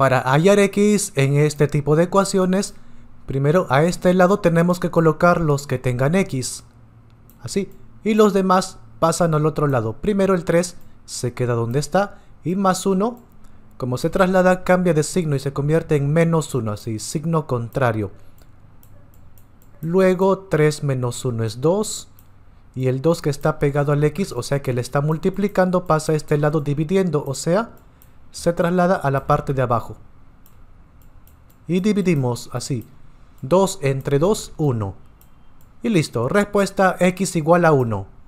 Para hallar x en este tipo de ecuaciones, primero a este lado tenemos que colocar los que tengan x. Así. Y los demás pasan al otro lado. Primero el 3 se queda donde está y más 1, como se traslada, cambia de signo y se convierte en menos 1, así, signo contrario. Luego 3 menos 1 es 2 y el 2 que está pegado al x, o sea que le está multiplicando, pasa a este lado dividiendo, o sea se traslada a la parte de abajo. Y dividimos así. 2 entre 2, 1. Y listo, respuesta x igual a 1.